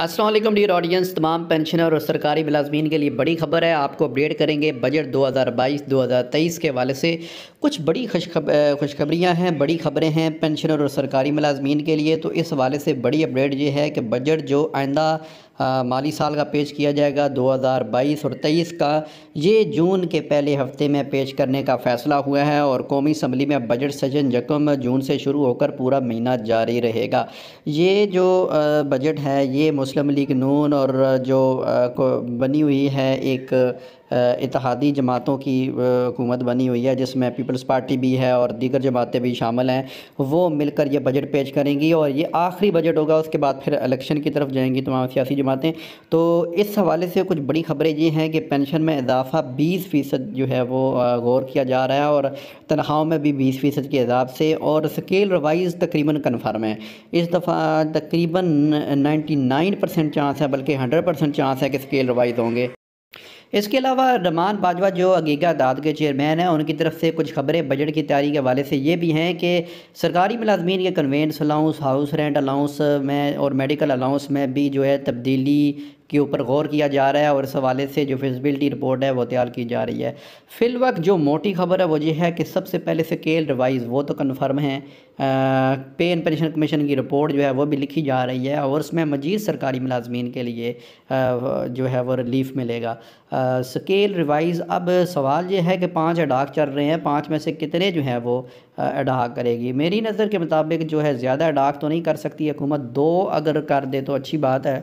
Aslam dear audience तमाम pensioner और सरकारी मिलाजमीन के लिए बड़ी खबर है आपको अपडेट करेंगे बजट 2022-2023 के हवाले से कुछ बड़ी खुशखबरियां हैं बड़ी खबरें हैं पेंशनर और सरकारी मिलाजमीन के लिए तो इस हवाले से बड़ी अपडेट ये है कि बजट जो आइंदा माली साल का पेश किया जाएगा 2022 और 23 का ये जून के पहले हफ्ते में पेश करने का फ़ैसला हुआ है और कौमी असम्बली में बजट सेशन जकम जून से शुरू होकर पूरा महीना जारी रहेगा ये जो बजट है ये मुस्लिम लीग नून और जो बनी हुई है एक इतिहादी जमातों की हुकूमत बनी हुई है जिसमें पीपल्स पार्टी भी है और दीगर जमातें भी शामिल हैं वो मिलकर ये बजट पेश करेंगी और ये आखिरी बजट होगा उसके बाद फिर इलेक्शन की तरफ जाएंगी तमाम सियासी जमातें तो इस हवाले से कुछ बड़ी खबरें ये हैं कि पेंशन में इजाफा बीस फ़ीसद जो है वो गौर किया जा रहा है और तनख्वाहों में भी बीस फ़ीसद के हिसाब से और स्केल रवाइज़ तकरीबन कन्फर्म है इस दफ़ा तकरीबन नाइन्टी नाइन परसेंट चांस है बल्कि हंड्रेड परसेंट चांस है कि स्केल रवाइज़ होंगे इसके अलावा रमान बाजवा जो अगीगा दाद के चेयरमैन हैं उनकी तरफ से कुछ खबरें बजट की तैयारी के हवाले से ये भी हैं कि सरकारी मुलाजमीन के conveyance allowance house rent allowance में और मेडिकल अलाउंस में भी जो है तब्दीली के ऊपर गौर किया जा रहा है और इस हवाले से जो फिजबिलिटी रिपोर्ट है वो तैयार की जा रही है फिल वक्त जो मोटी खबर है वो ये है कि सबसे पहले स्केल रिवाइज वो तो कन्फर्म है पे एंड पेंशन कमीशन की रिपोर्ट जो है वो भी लिखी जा रही है और उसमें मजीद सरकारी मुलाजमीन के लिए जो है वो रिलीफ मिलेगा स्केल रिवाइज अब सवाल ये है कि पाँच अडाक चल रहे हैं पाँच में से कितने जो हैं वो अडाक करेगी मेरी नज़र के मुताबिक जो है ज़्यादा अडाक तो नहीं कर सकती हुकूमत दो अगर कर दे तो अच्छी बात है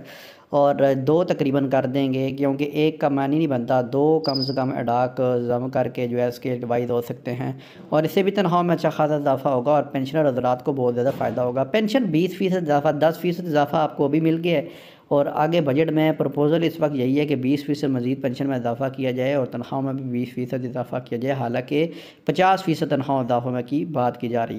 और दो तकरीबन कर देंगे क्योंकि एक का मानी नहीं बनता दो कम से कम अडाक जम करके जो है स्केल वाइज हो सकते हैं और इससे भी तनख्वाह में अच्छा खासा इजाफा होगा और पेंशनर हजरात को बहुत ज़्यादा फ़ायदा होगा पेंशन बीस फीसद इजाफा दस फीसद इजाफा आपको अभी मिल गया है और आगे बजट में प्रपोज़ल इस वक्त यही है कि बीस फ़ीसद मजीद पेंशन में इजाफा किया जाए और तनख्वाहों में भी बीस फ़ीसद इजाफा किया जाए हालाँकि पचास फ़ीसद तनख्वाह इजाफों में की बात की जा रही है